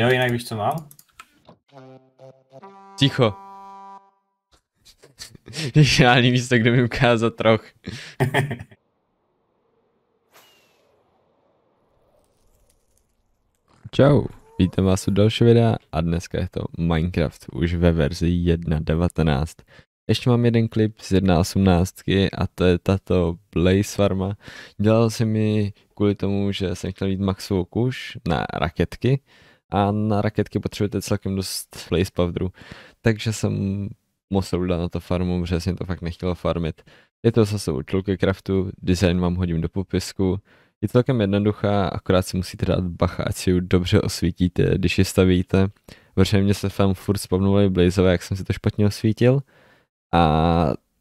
Jo, jinak víš, co mám? Ticho. Ideální místo, kde mi ukázat troch. Čau, vítám vás u dalšího videa a dneska je to Minecraft už ve verzi 1.19. Ještě mám jeden klip z 1.18 a to je tato Blaze Farma. Dělal jsem mi kvůli tomu, že jsem chtěl jít maxovou kuš na raketky, a na raketky potřebujete celkem dost place powderu. Takže jsem musel udělat na to farmu, protože jsem to fakt nechtěl farmit. Je to zase od Craftu, design vám hodím do popisku. Je to celkem jednoduchá, akorát si musíte dát bacha, ať si ji dobře osvítíte, když ji stavíte. Protože mě se tam furt spavnuly blazové, jak jsem si to špatně osvítil. A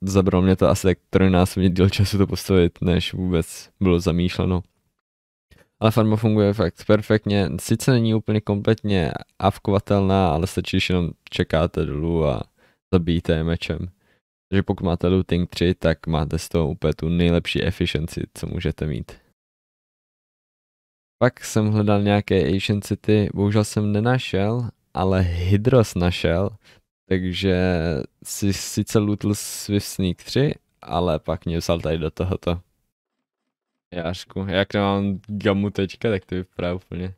zabralo mě to asi tak trojnásobně díl času to postavit, než vůbec bylo zamýšleno ale farma funguje fakt perfektně. Sice není úplně kompletně avkovatelná, ale stačí, že jenom čekáte dolů a zabijíte je mečem. Takže pokud máte looting 3, tak máte z toho úplně tu nejlepší efficiency, co můžete mít. Pak jsem hledal nějaké Asian City, bohužel jsem nenašel, ale Hydros našel, takže si sice lootl Swift Sneak 3, ale pak mě vzal tady do tohoto. Jášku, jak nemám gamu teďka, tak to vypadá úplně.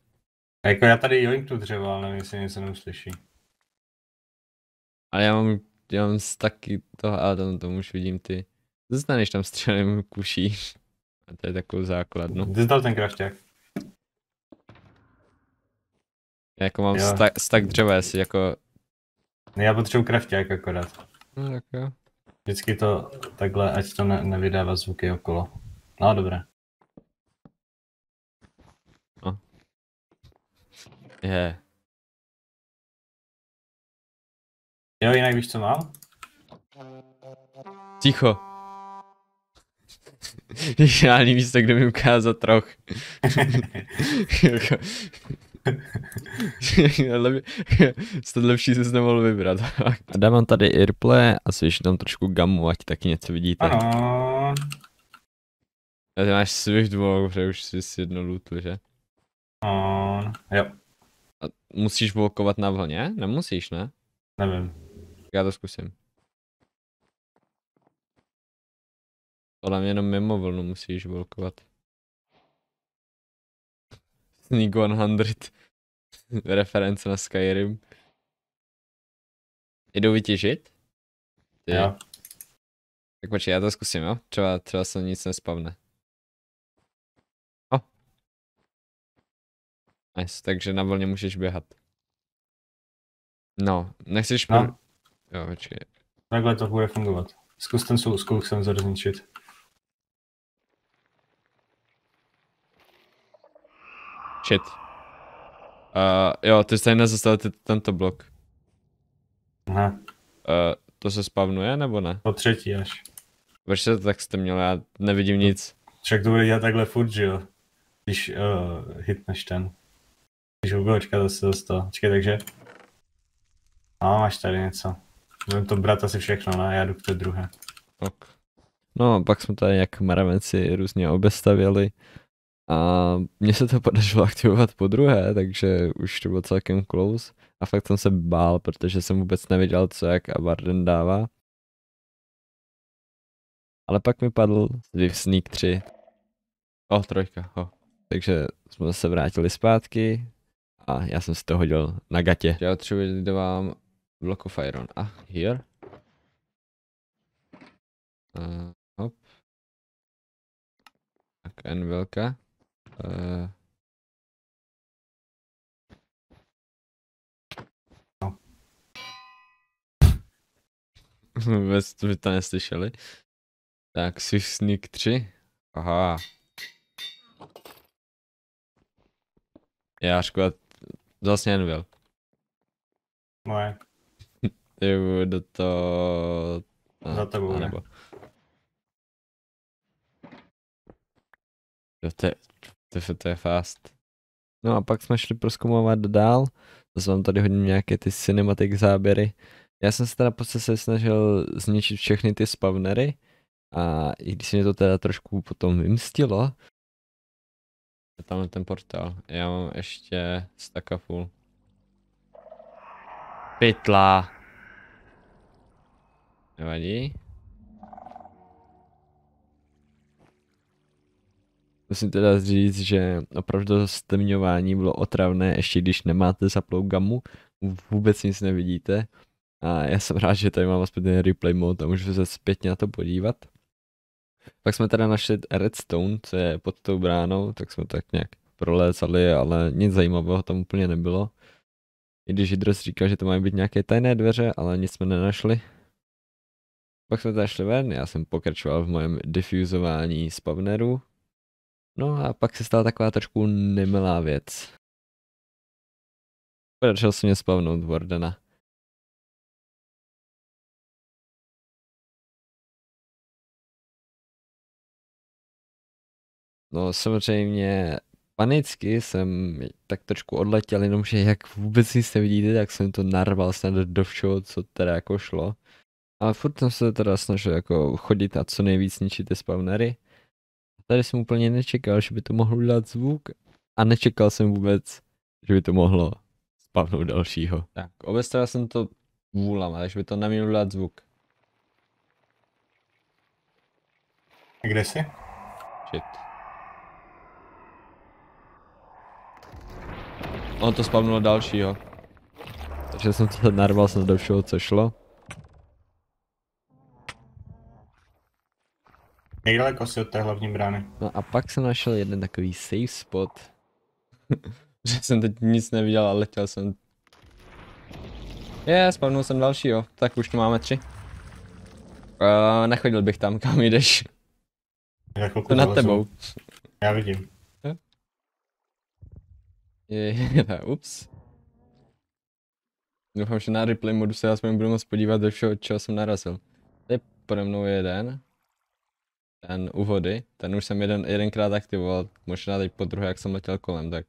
A jako já tady tu dřevo, ale nevím, jestli něco slyší. Ale já mám, já mám taky toho, a tam to už vidím ty. Zostaneš tam střelem kuší. A to je takovou základnu. No. Kde jsi dal ten krašťák. Já jako mám stak, stak dřeva, jestli jako... Ne, no já potřebuji krafťák akorát. No tak jo. Vždycky to takhle, ať to ne, nevydává zvuky okolo. No dobré. Je. Jo, jinak víš, co mám? Ticho. Žádný místo, kde mi ukázat troch. Jste lepší se nemohl vybrat. a dám vám tady Irple a svěž tam trošku gamu, ať taky něco vidíte. Ano. A ty máš Swift Walk, protože už jsi jedno lootl, že? Ano, jo. A musíš blokovat na vlně? Nemusíš, ne? Nevím. Já to zkusím. Podle mě jenom mimo vlnu musíš blokovat. Sneak 100. Reference na Skyrim. Jdou vytěžit? Ty. Jo. Tak počkej, já to zkusím, jo? Třeba, třeba se nic nespavne. Nice, takže na vlně můžeš běhat. No, nechceš... Pro... No. Jo, počkej. Takhle to bude fungovat. Zkus ten skou jsem zničit. Shit. Uh, jo, ty jste nezastavil tento blok. Aha. Uh, to se spavnuje nebo ne? Po třetí až. Proč se to tak jste měl, já nevidím nic. Však to bude dělat takhle furt, že jo? Když uh, hitneš ten. Když u Gočka zase dostal. Počkej, takže... No, máš tady něco. Budeme to brát asi všechno, ne? Já jdu k té druhé. Ok. No, pak jsme tady jak mravenci různě obestavili. A mně se to podařilo aktivovat po druhé, takže už to bylo celkem close. A fakt jsem se bál, protože jsem vůbec nevěděl, co jak a varden dává. Ale pak mi padl Swift Sneak 3. O, oh, trojka, ho. Takže jsme se vrátili zpátky, a já jsem si to hodil na gatě. Já třeba dávám block of iron. A here. Uh, hop. Tak envilka. No. Uh. Vůbec by to neslyšeli. Tak, si sneak 3. Aha. Já škoda Dat is niet wel. Mooi. Evo, dat... Uh, Za je bude. To, to je fast. No a pak jsme šli proskumovat dál. Zase vám tady hodně nějaké ty cinematic záběry. Já jsem se teda se snažil zničit všechny ty spavnery. A i když se mě to teda trošku potom vymstilo, je tam ten portál. Já mám ještě staka full. Pytla. Nevadí. Musím teda říct, že opravdu stemňování bylo otravné, ještě když nemáte zaplou gamu, vůbec nic nevidíte. A já jsem rád, že tady mám aspoň ten replay mode a můžu se zpětně na to podívat. Pak jsme teda našli Redstone, co je pod tou bránou, tak jsme tak nějak prolézali, ale nic zajímavého tam úplně nebylo. I když Hydros říkal, že to mají být nějaké tajné dveře, ale nic jsme nenašli. Pak jsme teda šli ven, já jsem pokračoval v mojem difuzování spavneru. No a pak se stala taková trošku nemilá věc. Podařilo se mě spavnout Wardena. No samozřejmě panicky jsem tak trošku odletěl, jenomže jak vůbec nic nevidíte, tak jsem to narval snad do všeho, co teda jako šlo. A furt jsem se teda snažil jako chodit a co nejvíc ničit ty spawnery. Tady jsem úplně nečekal, že by to mohlo dát zvuk a nečekal jsem vůbec, že by to mohlo spavnout dalšího. Tak, obestral jsem to vůlama, takže by to nemělo dát zvuk. Kde jsi? Shit. Ono to spavnulo dalšího. Takže jsem to narval jsem do všeho, co šlo. Jak daleko si od té hlavní brány? No a pak jsem našel jeden takový safe spot. že jsem teď nic neviděl a letěl jsem. Je, yeah, spavnul jsem dalšího, tak už tu máme tři. Uh, nechodil bych tam, kam jdeš. Já nad tebou. Já vidím. Jejda, ups. Doufám, že na replay modu se aspoň budu moc podívat do všeho, čeho jsem narazil. Tady pro mnou jeden. Ten u vody, ten už jsem jeden, jedenkrát aktivoval, možná teď po druhé, jak jsem letěl kolem, tak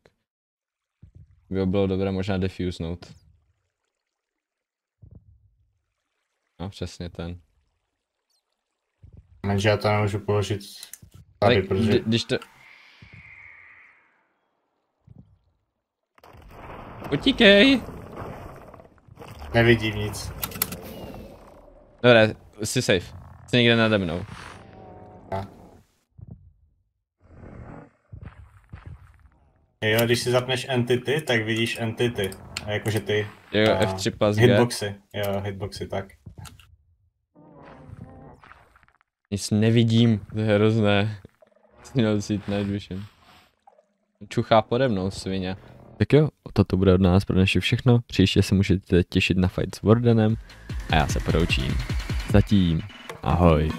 by ho bylo dobré možná defusenout. No, přesně ten. Takže já to nemůžu položit tady, protože... Když to, Utíkej! Nevidím nic. Dobré, jsi safe. Jsi někde nade mnou. Jo, když si zapneš entity, tak vidíš entity. A jakože ty. Jo, F3 plus Hitboxy, jo, hitboxy, tak. Nic nevidím, to je hrozné. Jsi měl vzít night vision. Čuchá pode mnou svině. Tak jo, toto bude od nás pro dnešek všechno. Příště se můžete těšit na fight s Wardenem a já se poroučím. Zatím, ahoj.